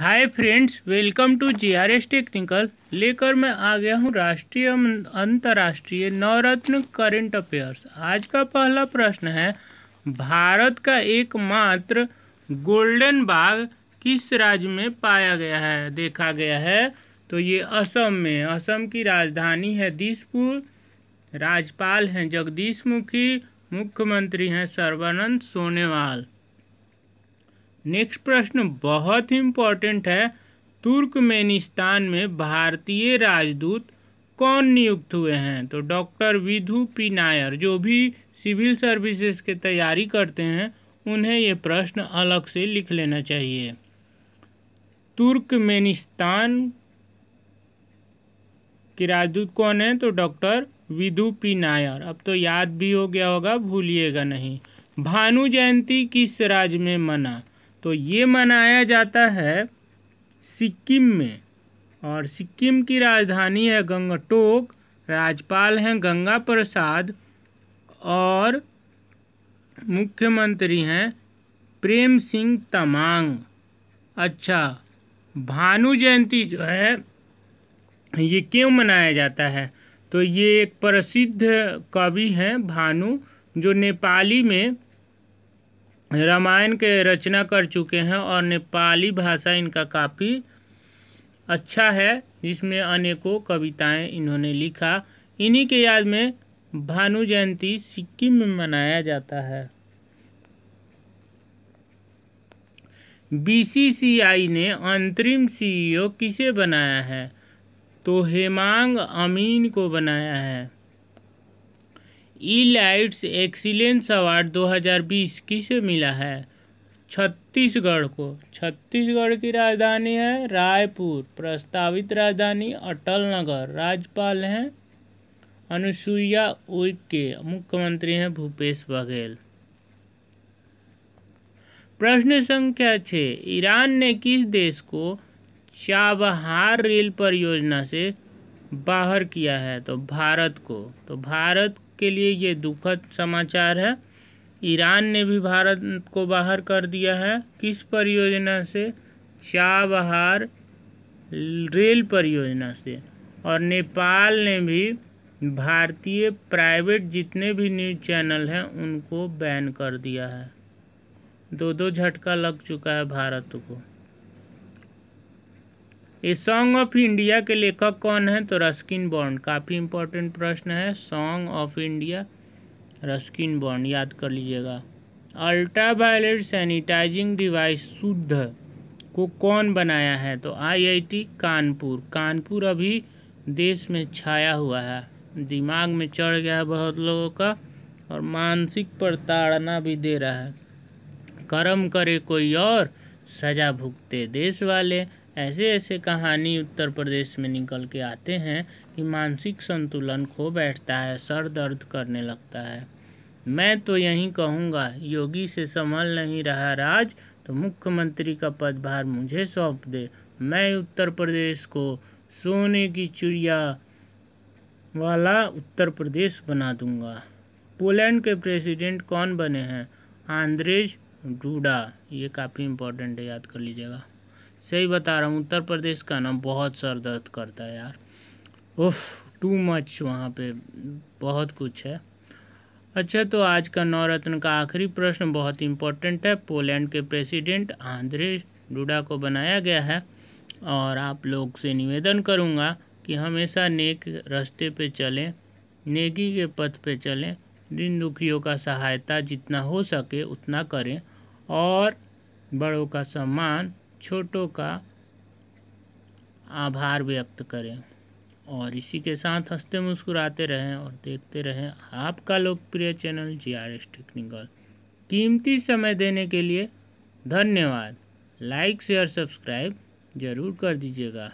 hi friends welcome to G R S technical लेकर मैं आ गया हूँ राष्ट्रीय अं- अंतर्राष्ट्रीय नवरत्न करंट अफेयर्स आज का पहला प्रश्न है भारत का एकमात्र गोल्डन बाग किस राज्य में पाया गया है देखा गया है तो ये असम में असम की राजधानी है दिसपुर राज्यपाल हैं जगदीश मुखी मुख्यमंत्री हैं सर्वानंद सोनेवाल नेक्स्ट प्रश्न बहुत ही इम्पोर्टेंट है तुर्कमेनिस्तान में भारतीय राजदूत कौन नियुक्त हुए हैं तो डॉक्टर विधु पी नायर जो भी सिविल सर्विसेज के तैयारी करते हैं उन्हें ये प्रश्न अलग से लिख लेना चाहिए तुर्कमेनिस्तान के राजदूत कौन है तो डॉक्टर विधु पी नायर अब तो याद भी हो गया होगा भूलिएगा नहीं भानु जयंती किस राज्य में मना तो ये मनाया जाता है सिक्किम में और सिक्किम की राजधानी है गंगटोक राज्यपाल हैं गंगा प्रसाद और मुख्यमंत्री हैं प्रेम सिंह तमांग अच्छा भानु जयंती जो है ये क्यों मनाया जाता है तो ये एक प्रसिद्ध कवि हैं भानु जो नेपाली में रामायण के रचना कर चुके हैं और नेपाली भाषा इनका काफ़ी अच्छा है जिसमें अनेकों कविताएं इन्होंने लिखा इन्हीं के याद में भानु जयंती सिक्किम में मनाया जाता है बीसीसीआई ने अंतरिम सीईओ किसे बनाया है तो हेमांग अमीन को बनाया है ई लाइट्स एक्सीलेंस अवार्ड 2020 किसे मिला है छत्तीसगढ़ को छत्तीसगढ़ की राजधानी है रायपुर प्रस्तावित राजधानी अटल नगर राज्यपाल हैं अनुसुईया उइके मुख्यमंत्री हैं भूपेश बघेल प्रश्न संख्या छः ईरान ने किस देश को चाबहार रेल परियोजना से बाहर किया है तो भारत को तो भारत के लिए ये दुखद समाचार है ईरान ने भी भारत को बाहर कर दिया है किस परियोजना से चाबहार रेल परियोजना से और नेपाल ने भी भारतीय प्राइवेट जितने भी न्यूज चैनल हैं उनको बैन कर दिया है दो दो झटका लग चुका है भारत को ये सॉन्ग ऑफ इंडिया के लेखक कौन है तो रस्किन बॉन्ड काफ़ी इंपॉर्टेंट प्रश्न है Song of India Ruskin Bond याद कर लीजिएगा अल्ट्रा वायलेट सैनिटाइजिंग डिवाइस शुद्ध को कौन बनाया है तो आईआईटी कानपुर कानपुर अभी देश में छाया हुआ है दिमाग में चढ़ गया है बहुत लोगों का और मानसिक प्रताड़ना भी दे रहा है कर्म करे कोई और सजा भुगते देश वाले ऐसे ऐसे कहानी उत्तर प्रदेश में निकल के आते हैं कि मानसिक संतुलन खो बैठता है सर दर्द करने लगता है मैं तो यही कहूँगा योगी से संभल नहीं रहा राज तो मुख्यमंत्री का पदभार मुझे सौंप दे मैं उत्तर प्रदेश को सोने की चिड़िया वाला उत्तर प्रदेश बना दूंगा पोलैंड के प्रेसिडेंट कौन बने हैं आंद्रेज डूडा ये काफ़ी इम्पोर्टेंट है याद कर लीजिएगा सही बता रहा हूँ उत्तर प्रदेश का ना बहुत सर दर्द करता है यार उफ टू मच वहाँ पे बहुत कुछ है अच्छा तो आज का नवरत्न का आखिरी प्रश्न बहुत इम्पोर्टेंट है पोलैंड के प्रेसिडेंट आंद्रे डुडा को बनाया गया है और आप लोग से निवेदन करूँगा कि हमेशा नेक रास्ते पे चलें नेकी के पथ पे चलें दिन दुखियों का सहायता जितना हो सके उतना करें और बड़ों का सम्मान छोटों का आभार व्यक्त करें और इसी के साथ हंसते मुस्कुराते रहें और देखते रहें आपका लोकप्रिय channel G R S technical कीमती समय देने के लिए धन्यवाद लाइक शेयर सब्सक्राइब ज़रूर कर दीजिएगा